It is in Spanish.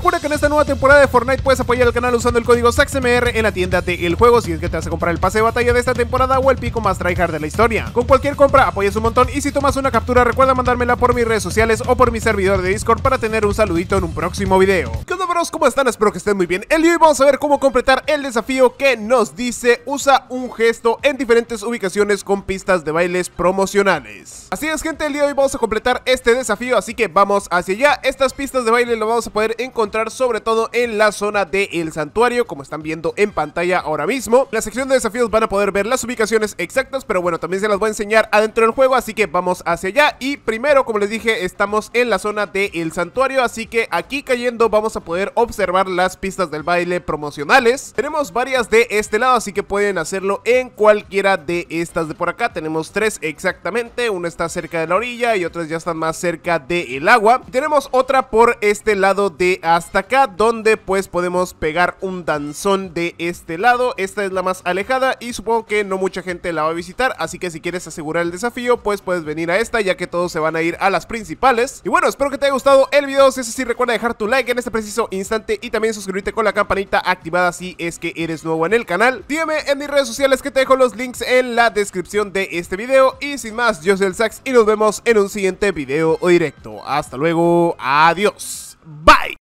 Recuerda que en esta nueva temporada de Fortnite puedes apoyar el canal usando el código SAXMR en la tienda de El Juego si es que te hace comprar el pase de batalla de esta temporada o el pico más tryhard de la historia. Con cualquier compra apoyas un montón y si tomas una captura recuerda mandármela por mis redes sociales o por mi servidor de Discord para tener un saludito en un próximo video. ¿cómo están? Espero que estén muy bien El día de hoy vamos a ver cómo completar el desafío que nos dice Usa un gesto en diferentes ubicaciones con pistas de bailes promocionales Así es gente, el día de hoy vamos a completar este desafío, así que vamos hacia allá Estas pistas de baile lo vamos a poder encontrar sobre todo en la zona del santuario Como están viendo en pantalla ahora mismo En la sección de desafíos van a poder ver las ubicaciones exactas Pero bueno, también se las voy a enseñar adentro del juego, así que vamos hacia allá Y primero, como les dije, estamos en la zona del santuario Así que aquí cayendo vamos a poder observar las pistas del baile promocionales. Tenemos varias de este lado, así que pueden hacerlo en cualquiera de estas de por acá. Tenemos tres exactamente, una está cerca de la orilla y otras ya están más cerca del agua. tenemos otra por este lado de hasta acá, donde pues podemos pegar un danzón de este lado. Esta es la más alejada y supongo que no mucha gente la va a visitar, así que si quieres asegurar el desafío, pues puedes venir a esta, ya que todos se van a ir a las principales. Y bueno, espero que te haya gustado el video, si es así recuerda dejar tu like en este preciso instante y también suscribirte con la campanita activada si es que eres nuevo en el canal. Dígame en mis redes sociales que te dejo los links en la descripción de este video y sin más, yo soy el Sax y nos vemos en un siguiente video o directo. Hasta luego, adiós, bye.